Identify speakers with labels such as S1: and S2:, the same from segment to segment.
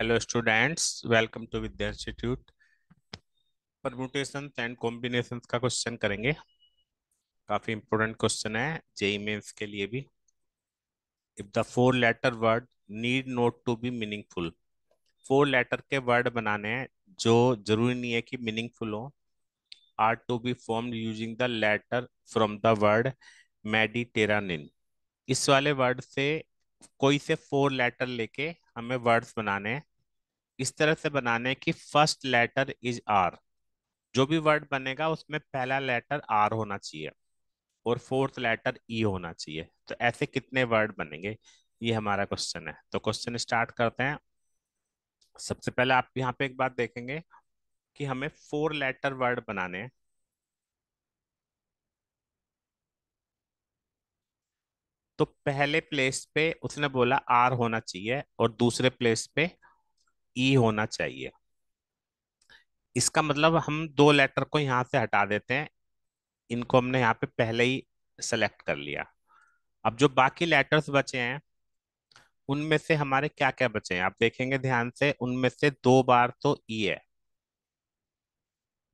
S1: hello students welcome to Vidya institute permutation and combination का question करेंगे काफी इंपोर्टेंट क्वेश्चन है जेई मेन्स e e के लिए भी if the four letter word need not to be meaningful four letter के word बनाने हैं जो जरूरी नहीं है कि मीनिंगफुल हो are to be form using the letter from the word Mediterranean इस वाले वर्ड से कोई से फोर लेटर लेके हमें वर्ड्स बनाने इस तरह से बनाने की फर्स्ट लेटर इज आर जो भी वर्ड बनेगा उसमें पहला लेटर आर होना चाहिए और फोर्थ लेटर ई होना चाहिए तो ऐसे कितने वर्ड बनेंगे ये हमारा क्वेश्चन है तो क्वेश्चन स्टार्ट करते हैं सबसे पहले आप यहाँ पे एक बात देखेंगे कि हमें फोर लेटर वर्ड बनाने हैं तो पहले प्लेस पे उसने बोला आर होना चाहिए और दूसरे प्लेस पे ई e होना चाहिए इसका मतलब हम दो लेटर को यहां से हटा देते हैं इनको हमने यहाँ पे पहले ही सेलेक्ट कर लिया अब जो बाकी लेटर्स बचे हैं उनमें से हमारे क्या क्या बचे हैं आप देखेंगे ध्यान से उनमें से दो बार तो ई e है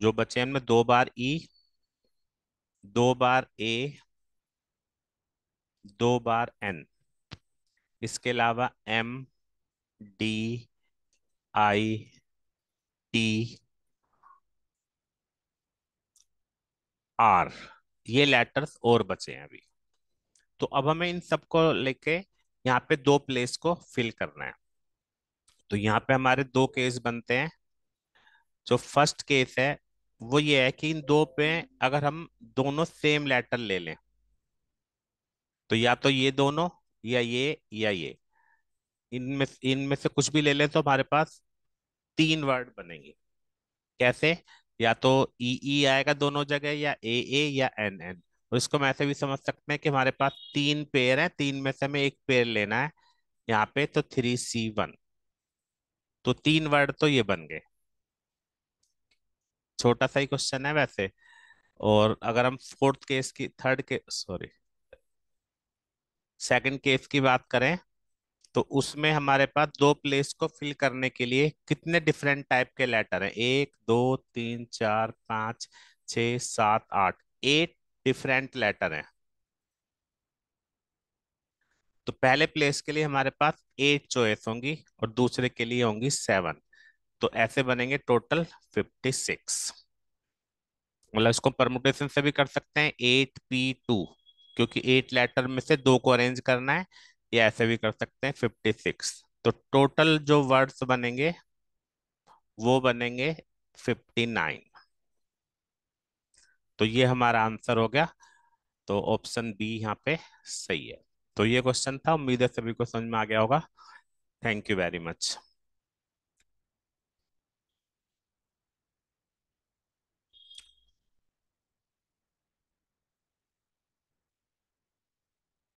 S1: जो बचे हैं उनमें दो बार ई e, दो बार ए दो बार एन इसके अलावा M D I T R ये लेटर्स और बचे हैं अभी तो अब हमें इन सबको लेके यहाँ पे दो प्लेस को फिल करना है तो यहाँ पे हमारे दो केस बनते हैं जो फर्स्ट केस है वो ये है कि इन दो पे अगर हम दोनों सेम लेटर ले लें तो या तो ये दोनों या ये या ये इनमें इनमें से कुछ भी ले लें तो हमारे पास तीन वर्ड बनेंगे कैसे या तो ई e ई e आएगा दोनों जगह या ए ए या एन एन और इसको हम ऐसे भी समझ सकते हैं कि हमारे पास तीन पेयर हैं तीन में से हमें एक पेयर लेना है यहाँ पे तो थ्री सी वन तो तीन वर्ड तो ये बन गए छोटा सा ही क्वेश्चन है वैसे और अगर हम फोर्थ केस की थर्ड के सॉरी सेकंड केस की बात करें तो उसमें हमारे पास दो प्लेस को फिल करने के लिए कितने डिफरेंट टाइप के लेटर हैं एक दो तीन चार पाँच छ सात आठ एट डिफरेंट लेटर हैं तो पहले प्लेस के लिए हमारे पास एट चॉइस होंगी और दूसरे के लिए होंगी सेवन तो ऐसे बनेंगे टोटल फिफ्टी सिक्स मतलब इसको परमुटेशन से भी कर सकते हैं एट पी टू क्योंकि एट लेटर में से दो को अरेंज करना है या ऐसे भी कर सकते हैं फिफ्टी सिक्स तो टोटल जो वर्ड्स बनेंगे वो बनेंगे फिफ्टी नाइन तो ये हमारा आंसर हो गया तो ऑप्शन बी यहाँ पे सही है तो ये क्वेश्चन था उम्मीद है सभी को समझ में आ गया होगा थैंक यू वेरी मच